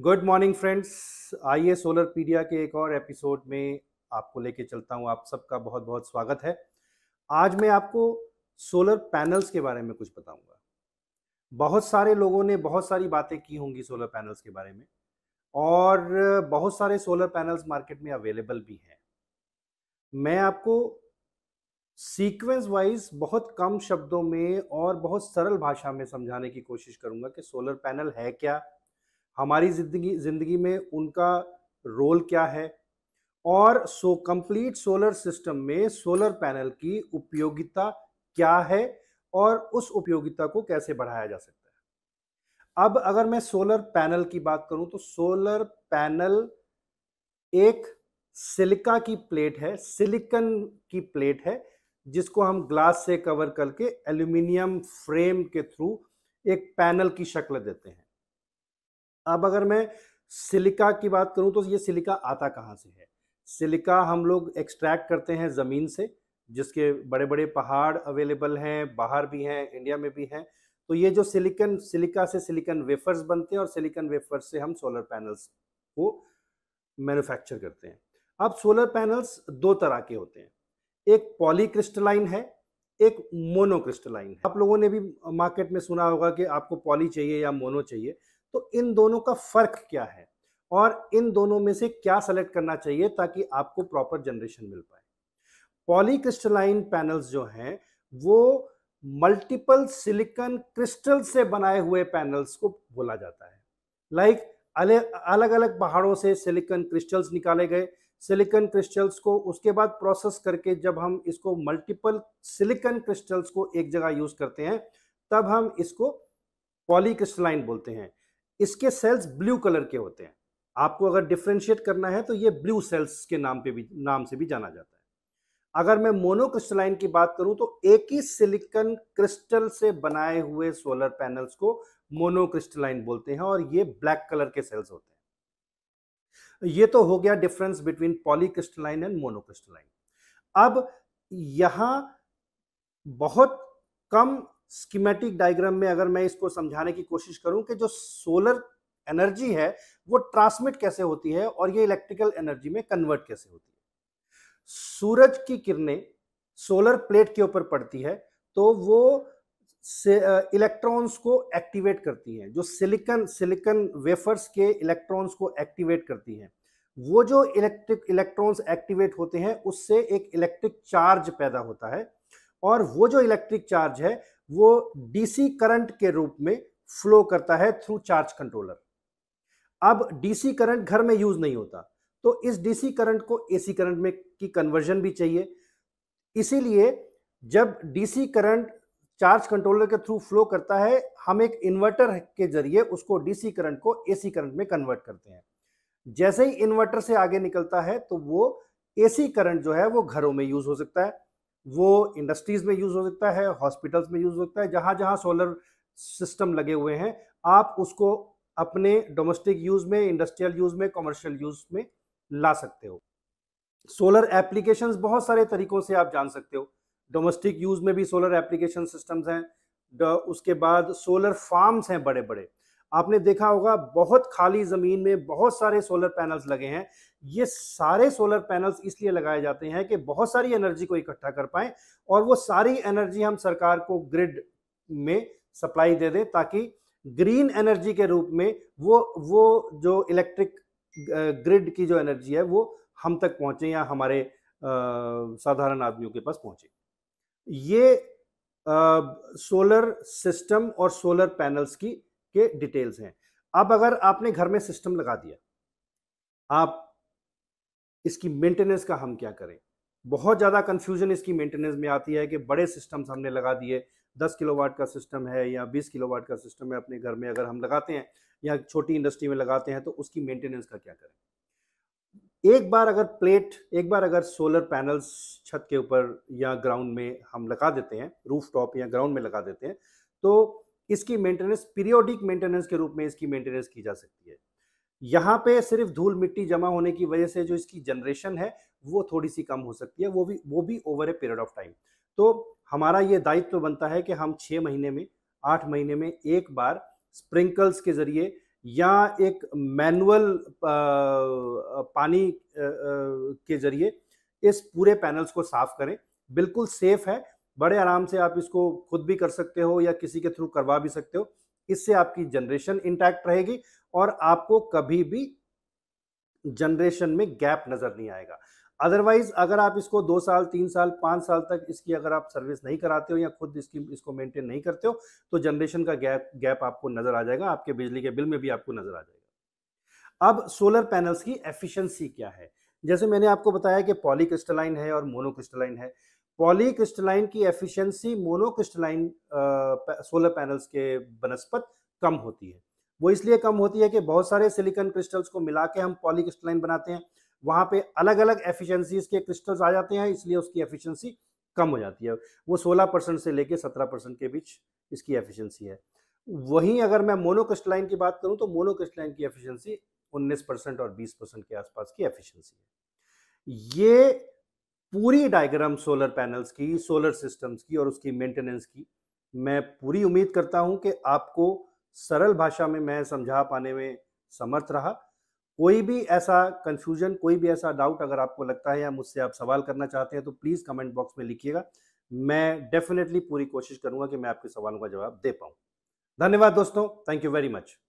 good morning friends आइए Solarpedia के एक और एपिसोड में आपको लेके चलता हूँ आप सबका बहुत बहुत स्वागत है आज मैं आपको सोलर पैनल्स के बारे में कुछ बताऊंगा बहुत सारे लोगों ने बहुत सारी बातें की होंगी सोलर पैनल्स के बारे में और बहुत सारे सोलर पैनल्स मार्केट में अवेलेबल भी हैं मैं आपको सीक्वेंस वाइज बहुत कम शब्दों में और बहुत सरल भाषा में समझाने की कोशिश करूंगा कि सोलर पैनल है क्या हमारी जिंदगी जिंदगी में उनका रोल क्या है और सो कंप्लीट सोलर सिस्टम में सोलर पैनल की उपयोगिता क्या है और उस उपयोगिता को कैसे बढ़ाया जा सकता है अब अगर मैं सोलर पैनल की बात करूं तो सोलर पैनल एक सिलिका की प्लेट है सिलिकन की प्लेट है जिसको हम ग्लास से कवर करके एल्यूमिनियम फ्रेम के थ्रू एक पैनल की शक्ल देते हैं अब अगर मैं सिलिका की बात करूं तो ये सिलिका आता कहाँ से है सिलिका हम लोग एक्सट्रैक्ट करते हैं ज़मीन से जिसके बड़े बड़े पहाड़ अवेलेबल हैं बाहर भी हैं इंडिया में भी हैं तो ये जो सिलिकन सिलिका से सिलिकन वेफर्स बनते हैं और सिलिकन वेफर्स से हम सोलर पैनल्स को मैन्युफैक्चर करते हैं अब सोलर पैनल्स दो तरह के होते हैं एक पॉलीक्रिस्टलाइन है एक मोनोक्रिस्टलाइन है आप लोगों ने भी मार्केट में सुना होगा कि आपको पॉली चाहिए या मोनो चाहिए तो इन दोनों का फर्क क्या है और इन दोनों में से क्या सेलेक्ट करना चाहिए ताकि आपको प्रॉपर जनरेशन मिल पाए पॉलीक्रिस्टलाइन पैनल्स जो हैं वो मल्टीपल सिलिकन क्रिस्टल से बनाए हुए पैनल्स को बोला जाता है लाइक like, अलग अलग पहाड़ों से सिलिकन क्रिस्टल्स निकाले गए सिलिकन क्रिस्टल्स को उसके बाद प्रोसेस करके जब हम इसको मल्टीपल सिलिकन क्रिस्टल्स को एक जगह यूज करते हैं तब हम इसको पॉलीक्रिस्टलाइन बोलते हैं इसके सेल्स ब्लू कलर के होते हैं आपको अगर डिफ्रेंशिएट करना है तो ये ब्लू सेल्स के नाम पे भी नाम से भी जाना जाता है अगर मैं मोनोक्रिस्टलाइन की बात करूं तो एक ही सिलिकन क्रिस्टल से बनाए हुए सोलर पैनल्स को मोनोक्रिस्टलाइन बोलते हैं और ये ब्लैक कलर के सेल्स होते हैं ये तो हो गया difference between polycrystalline and monocrystalline अब यहां बहुत कम स्कीमेटिक डायग्राम में अगर मैं इसको समझाने की कोशिश करूं कि जो सोलर एनर्जी है वो ट्रांसमिट कैसे होती है और ये इलेक्ट्रिकल एनर्जी में कन्वर्ट कैसे होती है सूरज की किरणें सोलर प्लेट के ऊपर पड़ती है तो वो इलेक्ट्रॉन्स को एक्टिवेट करती हैं जो सिलिकन सिलिकन वेफर्स के इलेक्ट्रॉन्स को एक्टिवेट करती हैं वो जो इलेक्ट्रिक इलेक्ट्रॉन्स एक्टिवेट होते हैं उससे एक इलेक्ट्रिक चार्ज पैदा होता है और वो जो इलेक्ट्रिक चार्ज है वो डीसी करंट के रूप में फ्लो करता है थ्रू चार्ज कंट्रोलर अब डीसी करंट घर में यूज नहीं होता तो इस डीसी करंट को एसी करंट में की कन्वर्जन भी चाहिए इसीलिए जब डीसी करंट चार्ज कंट्रोलर के थ्रू फ्लो करता है हम एक इन्वर्टर के जरिए उसको डीसी करंट को एसी करंट में कन्वर्ट करते हैं जैसे ही इन्वर्टर से आगे निकलता है तो वो एसी करंट जो है वो घरों में यूज हो सकता है वो इंडस्ट्रीज में यूज़ हो सकता है हॉस्पिटल्स में यूज़ हो सकता है जहाँ जहाँ सोलर सिस्टम लगे हुए हैं आप उसको अपने डोमेस्टिक यूज़ में इंडस्ट्रियल यूज़ में कॉमर्शियल यूज़ में ला सकते हो सोलर एप्लीकेशंस बहुत सारे तरीकों से आप जान सकते हो डोमेस्टिक यूज़ में भी सोलर एप्लीकेशन सिस्टम्स हैं उसके बाद सोलर फार्म्स हैं बड़े बड़े आपने देखा होगा बहुत खाली ज़मीन में बहुत सारे सोलर पैनल्स लगे हैं ये सारे सोलर पैनल्स इसलिए लगाए जाते हैं कि बहुत सारी एनर्जी को इकट्ठा कर पाए और वो सारी एनर्जी हम सरकार को ग्रिड में सप्लाई दे दें ताकि ग्रीन एनर्जी के रूप में वो वो जो इलेक्ट्रिक ग्रिड की जो एनर्जी है वो हम तक पहुंचे या हमारे साधारण आदमियों के पास पहुंचे ये सोलर सिस्टम और सोलर पैनल्स की के डिटेल्स हैं अब अगर आपने घर में सिस्टम लगा दिया आप इसकी मेंटेनेंस का हम क्या करें बहुत ज़्यादा कंफ्यूजन इसकी मेंटेनेंस में आती है कि बड़े सिस्टम्स हमने लगा दिए दस किलो का सिस्टम है या बीस किलोवाट का सिस्टम है अपने घर में अगर हम लगाते हैं या छोटी इंडस्ट्री में लगाते हैं तो उसकी मेंटेनेंस का क्या करें एक बार अगर प्लेट एक बार अगर सोलर पैनल्स छत के ऊपर या ग्राउंड में हम लगा देते हैं रूफ टॉप या ग्राउंड में लगा देते हैं तो इसकी मेंटेनेंस पीरियोडिक मेंटेनेंस के रूप में इसकी मेंटेनेंस की जा सकती है यहाँ पे सिर्फ धूल मिट्टी जमा होने की वजह से जो इसकी जनरेशन है वो थोड़ी सी कम हो सकती है वो भी वो भी over a period of time तो हमारा ये दायित्व तो बनता है कि हम छः महीने में आठ महीने में एक बार स्प्रिंकल्स के जरिए या एक मैनुअल पानी के जरिए इस पूरे पैनल्स को साफ करें बिल्कुल सेफ है बड़े आराम से आप इसको खुद भी कर सकते हो या किसी के थ्रू करवा भी सकते हो इससे आपकी जनरेशन इंटैक्ट रहेगी और आपको कभी भी जनरेशन में गैप नजर नहीं आएगा अदरवाइज अगर आप इसको दो साल तीन साल पाँच साल तक इसकी अगर आप सर्विस नहीं कराते हो या खुद इसकी इसको मेंटेन नहीं करते हो तो जनरेशन का गैप गैप आपको नजर आ जाएगा आपके बिजली के बिल में भी आपको नजर आ जाएगा अब सोलर पैनल्स की एफिशिएंसी क्या है जैसे मैंने आपको बताया कि पॉलीक्रिस्टलाइन है और मोनोक्रिस्टलाइन है पॉलीक्रिस्टलाइन की एफिशिएंसी मोनोक्रिस्टलाइन सोलर पैनल्स के बनस्पत कम होती है वो इसलिए कम होती है कि बहुत सारे सिलिकॉन क्रिस्टल्स को मिला के हम पॉलीक्रिस्टलाइन बनाते हैं वहाँ पे अलग अलग एफिशिएंसीज के क्रिस्टल्स आ जाते हैं इसलिए उसकी एफिशिएंसी कम हो जाती है वो 16 परसेंट से लेके 17 परसेंट के बीच इसकी एफिशिएंसी है वहीं अगर मैं मोनोक्रिस्टलाइन की बात करूं तो मोनोक्रिस्टलाइन की एफिशिएंसी 19 परसेंट और 20 परसेंट के आसपास की एफिशिएंसी है ये पूरी डायग्राम सोलर पैनल्स की सोलर सिस्टम्स की और उसकी मेंटेनेंस की मैं पूरी उम्मीद करता हूं कि आपको सरल भाषा में मैं समझा पाने में समर्थ रहा कोई भी ऐसा कन्फ्यूजन कोई भी ऐसा डाउट अगर आपको लगता है या मुझसे आप सवाल करना चाहते हैं तो प्लीज़ कमेंट बॉक्स में लिखिएगा मैं डेफिनेटली पूरी कोशिश करूंगा कि मैं आपके सवालों का जवाब दे पाऊँ धन्यवाद दोस्तों थैंक यू वेरी मच